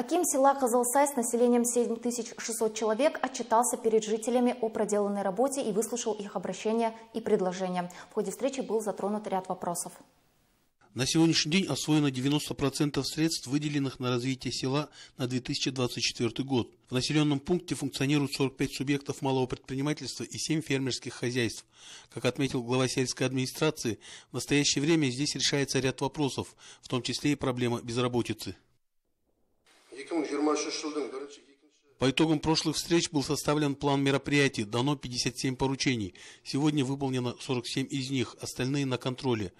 Аким села Казалсай с населением 7600 человек отчитался перед жителями о проделанной работе и выслушал их обращения и предложения. В ходе встречи был затронут ряд вопросов. На сегодняшний день освоено 90% средств, выделенных на развитие села на 2024 год. В населенном пункте функционируют 45 субъектов малого предпринимательства и 7 фермерских хозяйств. Как отметил глава сельской администрации, в настоящее время здесь решается ряд вопросов, в том числе и проблема безработицы. По итогам прошлых встреч был составлен план мероприятий, дано 57 поручений. Сегодня выполнено 47 из них, остальные на контроле.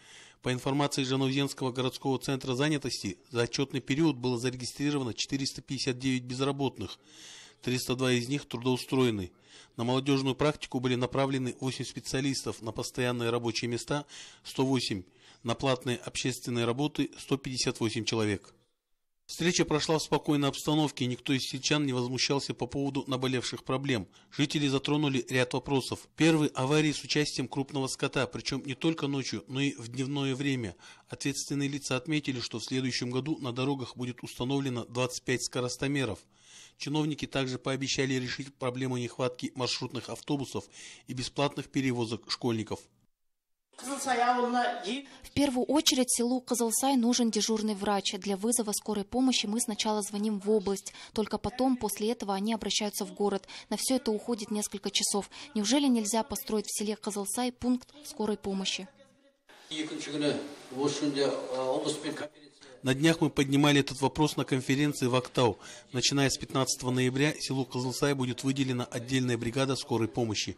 По информации Жанузенского городского центра занятости, за отчетный период было зарегистрировано 459 безработных, 302 из них трудоустроены. На молодежную практику были направлены 8 специалистов, на постоянные рабочие места – 108, на платные общественные работы – 158 человек. Встреча прошла в спокойной обстановке, никто из сельчан не возмущался по поводу наболевших проблем. Жители затронули ряд вопросов. Первый – аварии с участием крупного скота, причем не только ночью, но и в дневное время. Ответственные лица отметили, что в следующем году на дорогах будет установлено 25 скоростомеров. Чиновники также пообещали решить проблему нехватки маршрутных автобусов и бесплатных перевозок школьников. В первую очередь селу Казалсай нужен дежурный врач. Для вызова скорой помощи мы сначала звоним в область. Только потом, после этого, они обращаются в город. На все это уходит несколько часов. Неужели нельзя построить в селе Казалсай пункт скорой помощи? На днях мы поднимали этот вопрос на конференции в Актау. Начиная с 15 ноября селу Казалсай будет выделена отдельная бригада скорой помощи.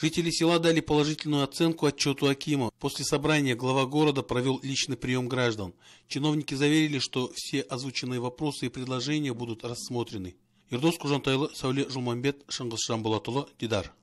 Жители села дали положительную оценку отчету Акима. После собрания глава города провел личный прием граждан. Чиновники заверили, что все озвученные вопросы и предложения будут рассмотрены. Ердос Кужантайлы, Сауле Жумамбет, Шангыз Шамбулатулы, Дидар.